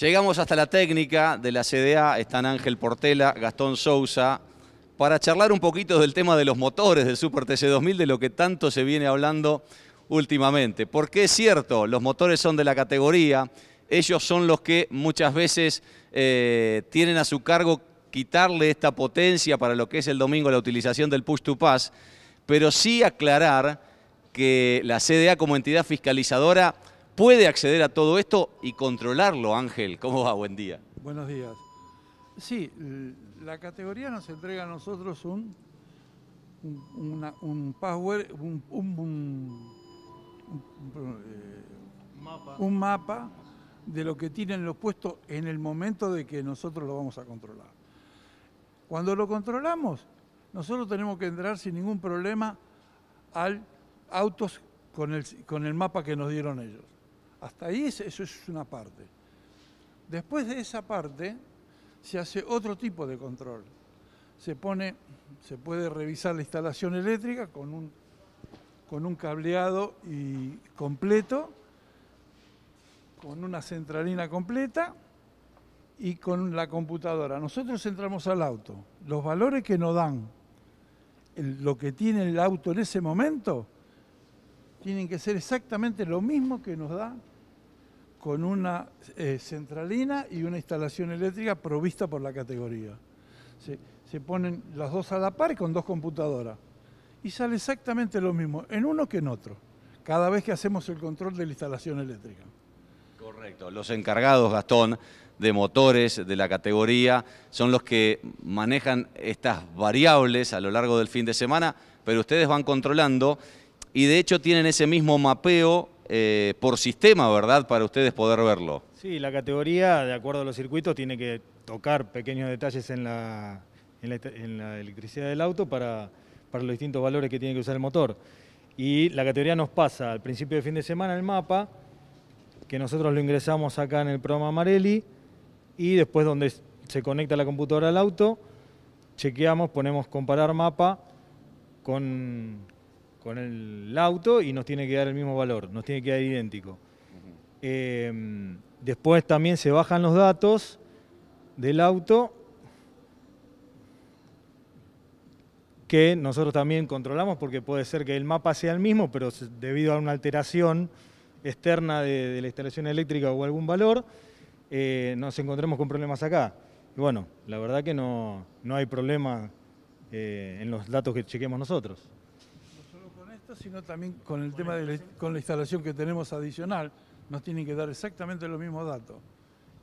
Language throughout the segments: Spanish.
Llegamos hasta la técnica de la CDA, están Ángel Portela, Gastón Sousa, para charlar un poquito del tema de los motores del Super TC 2000, de lo que tanto se viene hablando últimamente. Porque es cierto, los motores son de la categoría, ellos son los que muchas veces eh, tienen a su cargo quitarle esta potencia para lo que es el domingo la utilización del push to pass, pero sí aclarar que la CDA como entidad fiscalizadora puede acceder a todo esto y controlarlo, Ángel. ¿Cómo va? Buen día. Buenos días. Sí, la categoría nos entrega a nosotros un, un, password, un, eh, un, mapa. de lo que tienen los puestos en el momento de que nosotros lo vamos a controlar. Cuando lo controlamos, nosotros tenemos que entrar sin ningún problema al autos con con el mapa que nos dieron ellos. Hasta ahí eso es una parte. Después de esa parte se hace otro tipo de control. Se pone, se puede revisar la instalación eléctrica con un, con un cableado y completo, con una centralina completa y con la computadora. Nosotros entramos al auto. Los valores que nos dan lo que tiene el auto en ese momento tienen que ser exactamente lo mismo que nos da con una eh, centralina y una instalación eléctrica provista por la categoría. Se, se, ponen las dos a la par con dos computadoras y sale exactamente lo mismo en uno que en otro, cada vez que hacemos el control de la instalación eléctrica. Correcto, los encargados, Gastón, de motores de la categoría son los que manejan estas variables a lo largo del fin de semana, pero ustedes van controlando y de hecho tienen ese mismo mapeo eh, por sistema, ¿verdad? Para ustedes poder verlo. Sí, la categoría, de acuerdo a los circuitos, tiene que tocar pequeños detalles en la, electricidad del auto para, para los distintos valores que tiene que usar el motor. Y la categoría nos pasa al principio de fin de semana el mapa, que nosotros lo ingresamos acá en el programa Marelli, y después donde se conecta la computadora al auto, chequeamos, ponemos comparar mapa con, con el auto y nos tiene que dar el mismo valor, nos tiene que dar idéntico. Eh, después también se bajan los datos del auto que nosotros también controlamos porque puede ser que el mapa sea el mismo, pero debido a una alteración externa de, la instalación eléctrica o algún valor, eh, nos encontremos con problemas acá. bueno, la verdad que no, hay problema eh, en los datos que chequemos nosotros sino también con el tema de la, con la instalación que tenemos adicional, nos tienen que dar exactamente los mismos datos.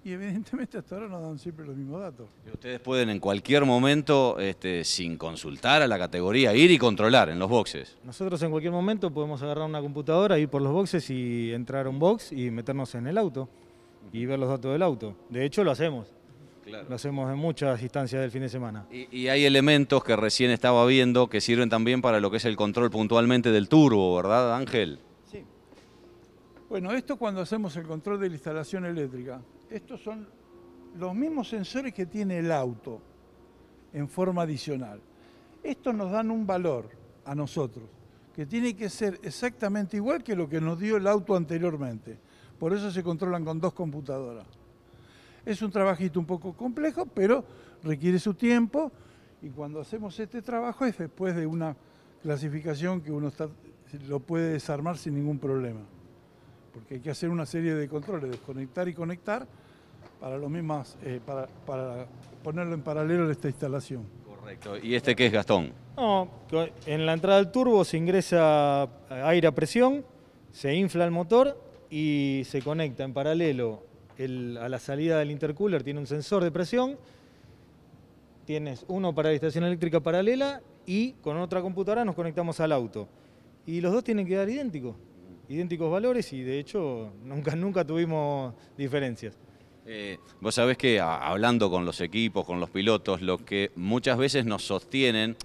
Y evidentemente hasta ahora nos dan siempre los mismos datos. Y ustedes pueden en cualquier momento, este, sin consultar a la categoría, ir y controlar en los boxes. Nosotros en cualquier momento podemos agarrar una computadora, ir por los boxes y entrar a un box y meternos en el auto y ver los datos del auto. De hecho, lo hacemos. Lo hacemos en muchas instancias del fin de semana. y, hay elementos que recién estaba viendo que sirven también para lo que es el control puntualmente del turbo, ¿verdad, Ángel? Sí. Bueno, esto cuando hacemos el control de la instalación eléctrica. Estos son los mismos sensores que tiene el auto en forma adicional. Estos nos dan un valor a nosotros que tiene que ser exactamente igual que lo que nos dio el auto anteriormente. Por eso se controlan con dos computadoras. Es un trabajito un poco complejo, pero requiere su tiempo y cuando hacemos este trabajo es después de una clasificación que uno lo puede desarmar sin ningún problema. Porque hay que hacer una serie de controles, desconectar y conectar para lo eh, para, para ponerlo en paralelo a esta instalación. Correcto. ¿Y este qué es Gastón? No, en la entrada del turbo se ingresa aire a presión, se infla el motor y se conecta en paralelo a la salida del intercooler tiene un sensor de presión, tienes uno para la estación eléctrica paralela y con otra computadora nos conectamos al auto. Y los dos tienen que dar idénticos, idénticos valores y de hecho nunca, nunca tuvimos diferencias. Eh, vos sabés que hablando con los equipos, con los pilotos, lo que muchas veces nos sostienen,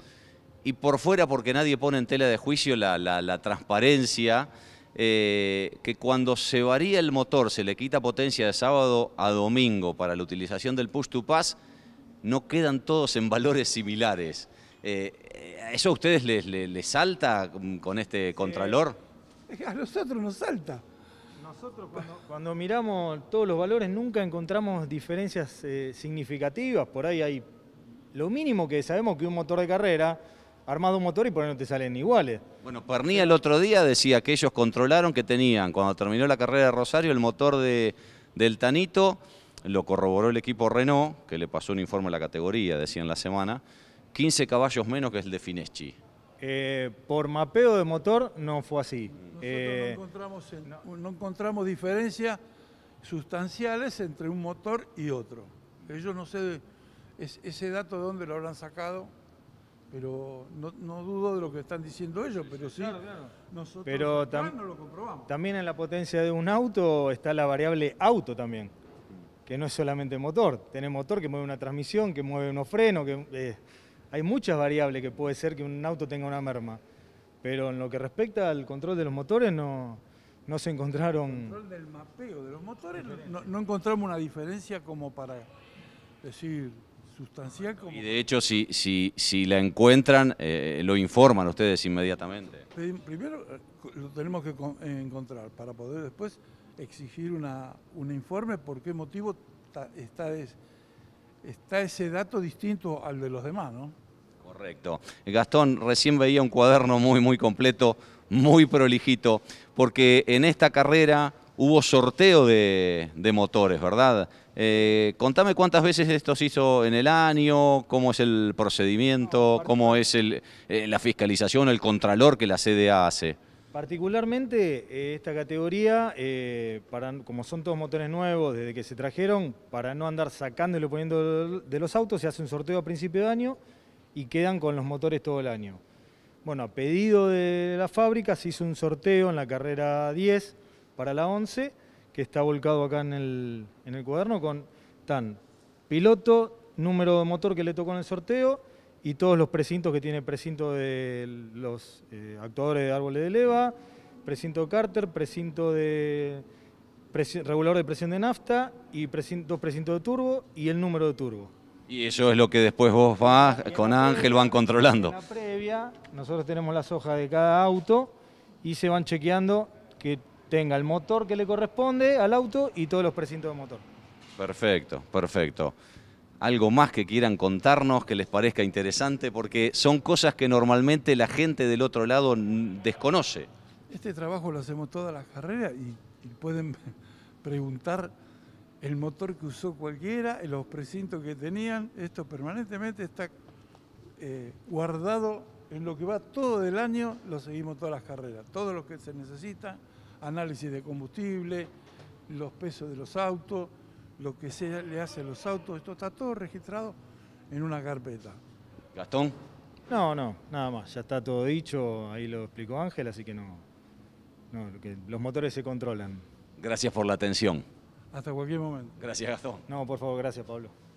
y por fuera porque nadie pone en tela de juicio la, la transparencia, eh, que cuando se varía el motor, se le quita potencia de sábado a domingo para la utilización del push to pass, no quedan todos en valores similares. Eh, ¿Eso a ustedes les, salta con este contralor? a nosotros nos salta. Nosotros cuando, miramos todos los valores nunca encontramos diferencias eh, significativas. Por ahí hay lo mínimo que sabemos que un motor de carrera armado un motor y por ahí no te salen iguales. Bueno, Pernía el otro día decía que ellos controlaron que tenían, cuando terminó la carrera de Rosario, el motor del Tanito, lo corroboró el equipo Renault, que le pasó un informe a la categoría, decía en la semana, 15 caballos menos que el de Fineschi. Eh, por mapeo de motor no fue así. Nosotros no, eh, encontramos encontramos diferencias sustanciales entre un motor y otro. Ellos no sé ese dato de dónde lo habrán sacado pero no, dudo de lo que están diciendo ellos, pero sí, nosotros no lo comprobamos. También en la potencia de un auto está la variable auto también, que no es solamente motor, tiene motor que mueve una transmisión, que mueve unos frenos, que eh, hay muchas variables que puede ser que un auto tenga una merma, pero en lo que respecta al control de los motores no, se encontraron... El control del mapeo de los motores no encontramos una diferencia como para decir y de hecho, si, si la encuentran, eh, lo informan ustedes inmediatamente. Primero eh, lo tenemos que encontrar para poder después exigir una, un informe por qué motivo está, está ese dato distinto al de los demás, ¿no? Correcto. Gastón, recién veía un cuaderno muy, muy completo, muy prolijito, porque en esta carrera hubo sorteo de, motores, ¿verdad? Eh, contame cuántas veces esto se hizo en el año, cómo es el procedimiento, cómo es eh, la fiscalización, el contralor que la CDA hace. Particularmente eh, esta categoría, como son todos motores nuevos desde que se trajeron, para no andar sacándolo y poniendo de los autos, se hace un sorteo a principio de año y quedan con los motores todo el año. Bueno, a pedido de la fábrica se hizo un sorteo en la carrera 10 para la 11, que está volcado acá en el, cuaderno con tan piloto, número de motor que le tocó en el sorteo y todos los precintos que tiene precinto de los eh, actuadores de árboles de leva, precinto de cárter, precinto de regulador de presión de nafta y dos precinto de turbo y el número de turbo. Y eso es lo que después vos vas con Ángel van controlando. la previa, nosotros tenemos las hojas de cada auto y se van chequeando que tenga el motor que le corresponde al auto y todos los precintos de motor. Perfecto, perfecto. Algo más que quieran contarnos, que les parezca interesante, porque son cosas que normalmente la gente del otro lado desconoce. Este trabajo lo hacemos todas las carreras y, pueden preguntar el motor que usó cualquiera, los precintos que tenían, esto permanentemente está eh, guardado en lo que va todo el año, lo seguimos todas las carreras, todo lo que se necesita análisis de combustible, los pesos de los autos, lo que se le hace a los autos, esto está todo registrado en una carpeta. Gastón. No, no, nada más, ya está todo dicho, ahí lo explicó Ángel, así que no, no los motores se controlan. Gracias por la atención. Hasta cualquier momento. Gracias, Gastón. No, por favor, gracias, Pablo.